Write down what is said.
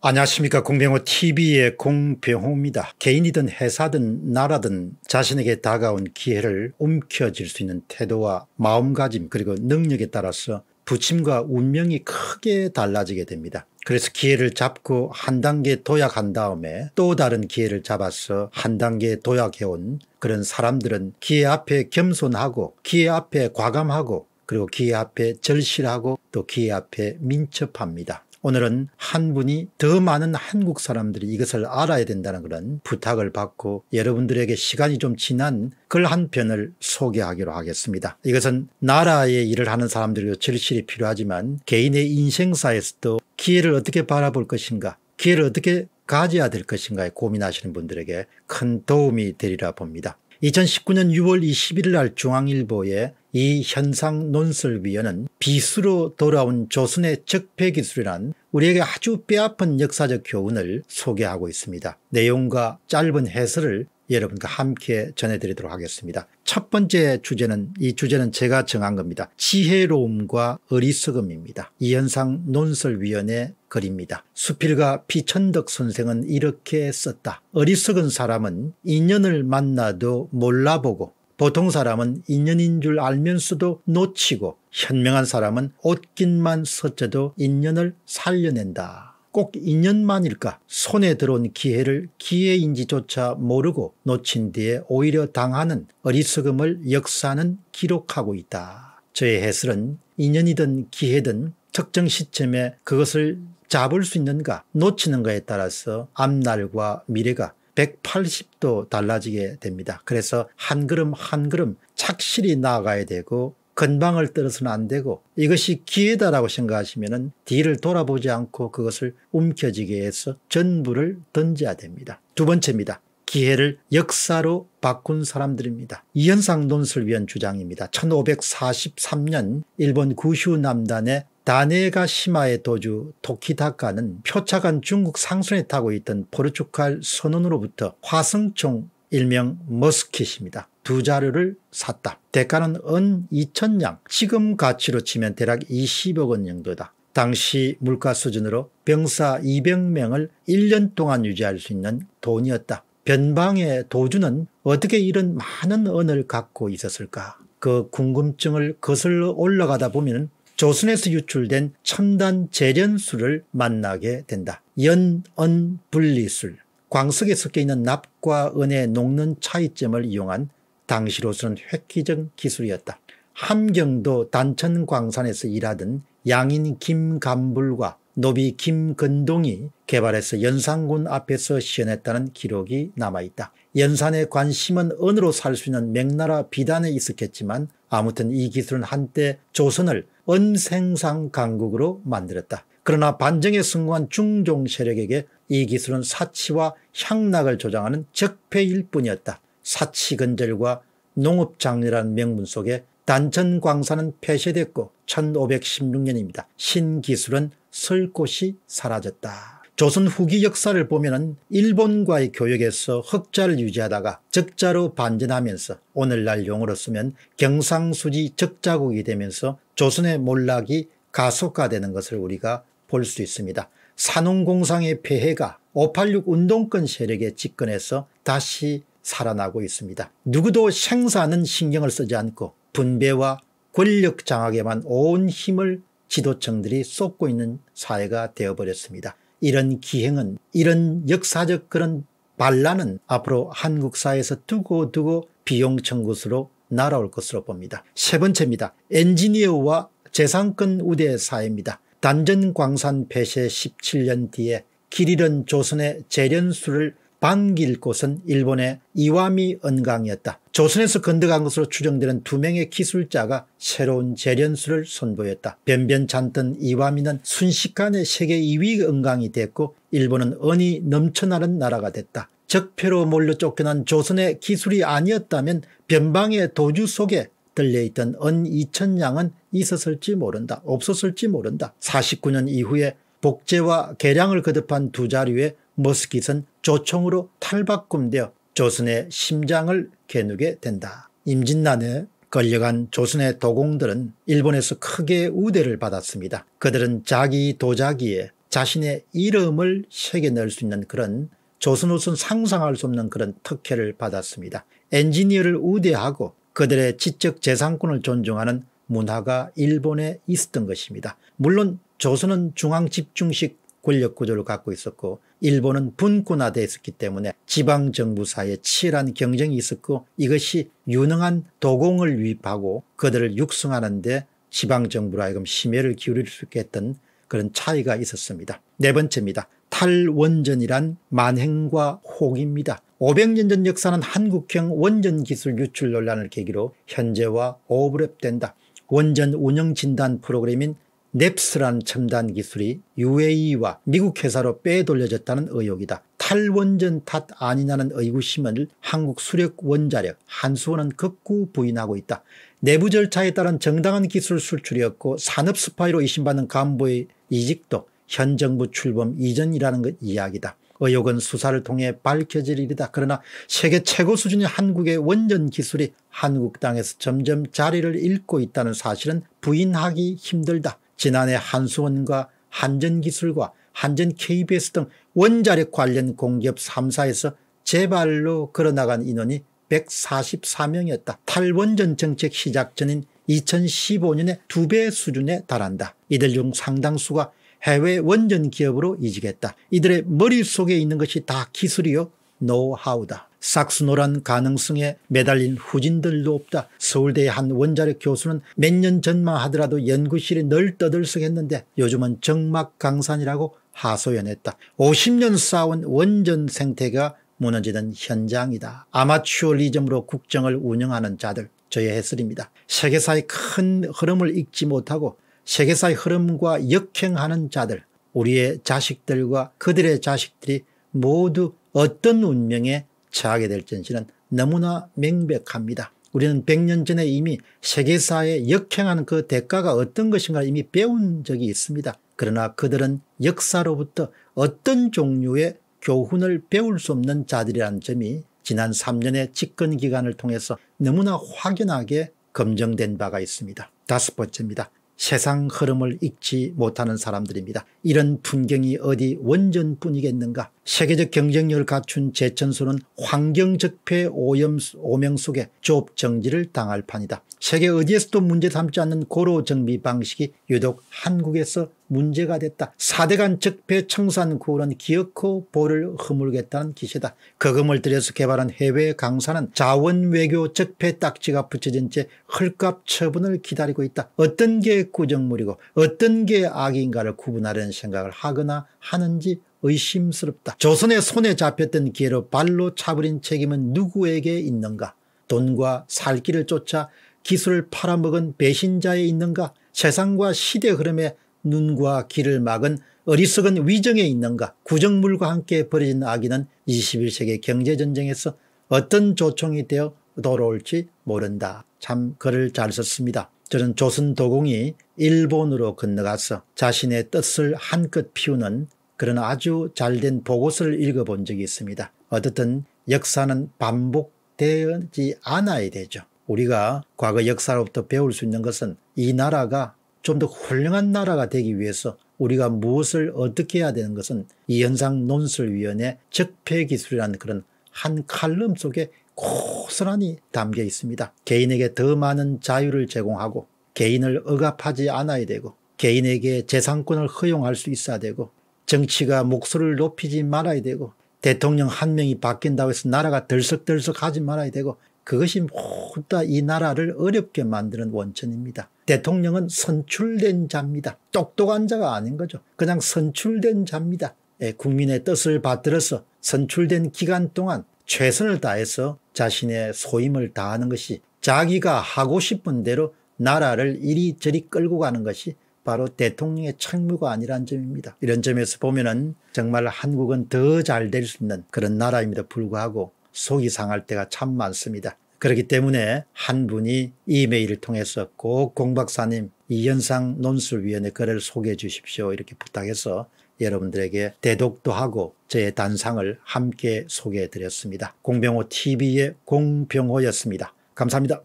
안녕하십니까 공병호 tv의 공병호입니다. 개인이든 회사든 나라든 자신에게 다가온 기회를 움켜쥘 수 있는 태도와 마음가짐 그리고 능력에 따라서 부침과 운명이 크게 달라지게 됩니다. 그래서 기회를 잡고 한 단계 도약한 다음에 또 다른 기회를 잡아서 한 단계 도약해온 그런 사람들은 기회 앞에 겸손하고 기회 앞에 과감하고 그리고 기회 앞에 절실하고 또 기회 앞에 민첩합니다. 오늘은 한 분이 더 많은 한국 사람들이 이것을 알아야 된다는 그런 부탁을 받고 여러분들에게 시간이 좀 지난 글 한 편을 소개하기로 하겠습니다. 이것은 나라의 일을 하는 사람들에 절실히 필요하지만 개인의 인생사에서도 기회를 어떻게 바라볼 것인가 기회를 어떻게 가져야 될 것인가에 고민하시는 분들에게 큰 도움이 되리라 봅니다. 2019년 6월 21일 날 중앙일보에 이 현상 논설위원은 비수로 돌아온 조선의 적폐기술이란 우리에게 아주 뼈아픈 역사적 교훈을 소개하고 있습니다. 내용과 짧은 해설을 여러분과 함께 전해드리도록 하겠습니다. 첫 번째 주제는 이 주제는 제가 정한 겁니다. 지혜로움과 어리석음입니다. 이현상 논설위원의 글입니다. 수필가 피천덕 선생은 이렇게 썼다. 어리석은 사람은 인연을 만나도 몰라보고 보통 사람은 인연인 줄 알면서도 놓치고 현명한 사람은 옷깃만 서쳐도 인연을 살려낸다. 꼭2년만일까 손에 들어온 기회를 기회인지조차 모르고 놓친 뒤에 오히려 당하는 어리석음을 역사는 기록하고 있다. 저의 해설은 인연이든 기회든 특정 시점에 그것을 잡을 수 있는가 놓치는가에 따라서 앞날과 미래가 180도 달라지게 됩니다. 그래서 한 걸음 한 걸음 착실히 나아가야 되고 건방을 떨어서는 안 되고 이것이 기회다라고 생각하시면 은 뒤를 돌아보지 않고 그것을 움켜쥐게 해서 전부를 던져야 됩니다. 두 번째입니다. 기회를 역사로 바꾼 사람들입니다. 이현상 논술위원 주장입니다. 1543년 일본 구슈 남단의 다네가 시마의 도주 토키타카는 표차간 중국 상선에 타고 있던 포르투갈 선원으로부터 화성총 일명 머스킷입니다. 두 자루를 샀다. 대가는 은 2천냥 지금 가치로 치면 대략 20억 원 정도다. 당시 물가 수준으로 병사 200명을 1년 동안 유지할 수 있는 돈이었다. 변방의 도주는 어떻게 이런 많은 언을 갖고 있었을까 그 궁금증을 거슬러 올라가다 보면 조선에서 유출된 첨단 재련술을 만나게 된다. 연언분리술 광석에 섞여 있는 납과 은의 녹는 차이점을 이용한 당시로서는 획기적 기술이었다. 함경도 단천광산에서 일하던 양인 김감불과 노비 김근동이 개발해서 연산군 앞에서 시연했다는 기록이 남아있다. 연산에 관심은 은으로 살 수 있는 명나라 비단에 있었겠지만 아무튼 이 기술은 한때 조선을 은생상 강국으로 만들었다. 그러나 반정에 승부한 중종 세력에게 이 기술은 사치와 향락을 조장하는 적폐일 뿐이었다. 사치근절과 농업장이라는 명분 속에 단천광산은 폐쇄됐고 1516년입니다. 신기술은 설 곳이 사라졌다. 조선 후기 역사를 보면 일본과의 교역에서 흑자를 유지하다가 적자로 반전하면서 오늘날 용어로 쓰면 경상수지 적자국이 되면서 조선의 몰락이 가속화되는 것을 우리가 볼 수 있습니다. 산홍공상의 폐해가 586 운동권 세력의 집권에서 다시 살아나고 있습니다. 누구도 생사는 신경을 쓰지 않고 분배와 권력 장악에만 온 힘을 지도층들이 쏟고 있는 사회가 되어버렸습니다. 이런 기행은 이런 역사적 그런 반란은 앞으로 한국사에서 회 두고두고 비용청구수로 날아올 것으로 봅니다. 세 번째입니다. 엔지니어와 재산권 우대 사회입니다. 단전광산 폐쇄 17년 뒤에 길 잃은 조선의 재련수를 반길 곳은 일본의 이와미 은강이었다. 조선에서 건너간 것으로 추정되는 두 명의 기술자가 새로운 재련수를 선보였다. 변변찮던 이와미는 순식간에 세계 2위 은강이 됐고 일본은 언이 넘쳐나는 나라가 됐다. 적폐로 몰려 쫓겨난 조선의 기술이 아니었다면 변방의 도주 속에 들려있던 언2천냥은 있었을지 모른다. 없었을지 모른다. 49년 이후에 복제와 개량을 거듭한 두 자리에 머스킷은 조총으로 탈바꿈되어 조선의 심장을 개누게 된다. 임진란에 걸려간 조선의 도공들은 일본에서 크게 우대를 받았습니다. 그들은 자기 도자기에 자신의 이름을 새겨넣을 수 있는 그런 조선옷은 상상할 수 없는 그런 특혜를 받았습니다. 엔지니어를 우대하고 그들의 지적 재산권을 존중하는 문화가 일본에 있었던 것입니다. 물론 조선은 중앙 집중식 권력 구조를 갖고 있었고 일본은 분권화되어 있었기 때문에 지방정부 사이에 치열한 경쟁이 있었고 이것이 유능한 도공을 유입하고 그들을 육성하는 데 지방정부로 하여금 심혈을 기울일 수 있게 했던 그런 차이가 있었습니다. 네 번째입니다. 탈원전이란 만행과 혹입니다. 500년 전 역사는 한국형 원전 기술 유출 논란을 계기로 현재와 오버랩된다. 원전 운영 진단 프로그램인 넵스란 첨단 기술이 UAE와 미국 회사로 빼돌려졌다는 의혹이다. 탈원전 탓 아니냐는 의구심을 한국 수력 원자력 한수원은 극구 부인하고 있다. 내부 절차에 따른 정당한 기술 수출이었고 산업 스파이로 의심받는 간부의 이직도 현 정부 출범 이전이라는 것 이야기다. 의혹은 수사를 통해 밝혀질 일이다. 그러나 세계 최고 수준의 한국의 원전 기술이 한국 땅에서 점점 자리를 잃고 있다는 사실은 부인하기 힘들다. 지난해 한수원과 한전기술과 한전 KBS 등 원자력 관련 공기업 3사에서 재발로 걸어나간 인원이 144명이었다. 탈원전 정책 시작 전인 2015년의 2배 수준에 달한다. 이들 중 상당수가 해외 원전 기업으로 이직했다. 이들의 머릿속에 있는 것이 다 기술이요 노하우다. 싹수노란 가능성에 매달린 후진들도 없다. 서울대의 한 원자력 교수는 몇 년 전만 하더라도 연구실이 널 떠들썩했는데 요즘은 정막강산이라고 하소연했다. 50년 쌓아온 원전 생태가 무너지는 현장이다. 아마추어리즘으로 국정을 운영하는 자들 저의 해설입니다. 세계사의 큰 흐름을 읽지 못하고 세계사의 흐름과 역행하는 자들 우리의 자식들과 그들의 자식들이 모두 어떤 운명에 처하게 될전시는 너무나 명백합니다. 우리는 100년 전에 이미 세계사에 역행하는 그 대가가 어떤 것인가 이미 배운 적이 있습니다. 그러나 그들은 역사로부터 어떤 종류의 교훈을 배울 수 없는 자들이라는 점이 지난 3년의 집권 기간을 통해서 너무나 확연하게 검증된 바가 있습니다. 다섯 번째입니다. 세상 흐름을 읽지 못하는 사람들입니다. 이런 풍경이 어디 원전뿐이겠는가 세계적 경쟁력을 갖춘 제천수는 환경적폐 오염, 오명 속에 좁정지를 당할 판이다. 세계 어디에서도 문제 삼지 않는 고로정비 방식이 유독 한국에서 문제가 됐다. 4대간 적폐 청산 구호는 기어코 볼을 허물겠다는 기세다. 거금을 들여서 개발한 해외 강사는 자원 외교 적폐 딱지가 붙여진 채 헐값 처분을 기다리고 있다. 어떤 게 구정물이고 어떤 게 악인가를 구분하려는 생각을 하거나 하는지 의심스럽다. 조선의 손에 잡혔던 기회로 발로 차버린 책임은 누구에게 있는가 돈과 살 길을 쫓아 기술을 팔아먹은 배신자에 있는가 세상과 시대 흐름에 눈과 귀를 막은 어리석은 위정에 있는가 구정물과 함께 버려진 아기는 21세기 경제전쟁에서 어떤 조총이 되어 돌아올지 모른다. 참 글을 잘 썼습니다. 저는 조선 도공이 일본으로 건너가서 자신의 뜻을 한껏 피우는 그러나 아주 잘된 보고서를 읽어본 적이 있습니다. 어떻든 역사는 반복되지 않아야 되죠. 우리가 과거 역사로부터 배울 수 있는 것은 이 나라가 좀 더 훌륭한 나라가 되기 위해서 우리가 무엇을 어떻게 해야 되는 것은 이현상 논술위원회 적폐기술이라는 그런 한 칼럼 속에 고스란히 담겨 있습니다. 개인에게 더 많은 자유를 제공하고 개인을 억압하지 않아야 되고 개인에게 재산권을 허용할 수 있어야 되고 정치가 목소리를 높이지 말아야 되고 대통령 한 명이 바뀐다고 해서 나라가 들썩들썩 하지 말아야 되고 그것이 모두 다 이 나라를 어렵게 만드는 원천입니다. 대통령은 선출된 자입니다. 똑똑한 자가 아닌 거죠. 그냥 선출된 자입니다. 예, 국민의 뜻을 받들어서 선출된 기간 동안 최선을 다해서 자신의 소임을 다하는 것이 자기가 하고 싶은 대로 나라를 이리저리 끌고 가는 것이 바로 대통령의 책무가 아니란 점입니다. 이런 점에서 보면은 정말 한국은 더 잘 될 수 있는 그런 나라임에도 불구하고 속이 상할 때가 참 많습니다. 그렇기 때문에 한 분이 이메일을 통해서 꼭 공박사님 이현상 논술위원회 글을 소개해 주십시오 이렇게 부탁해서 여러분들에게 대독도 하고 제 단상을 함께 소개해 드렸습니다. 공병호 TV의 공병호였습니다. 감사합니다.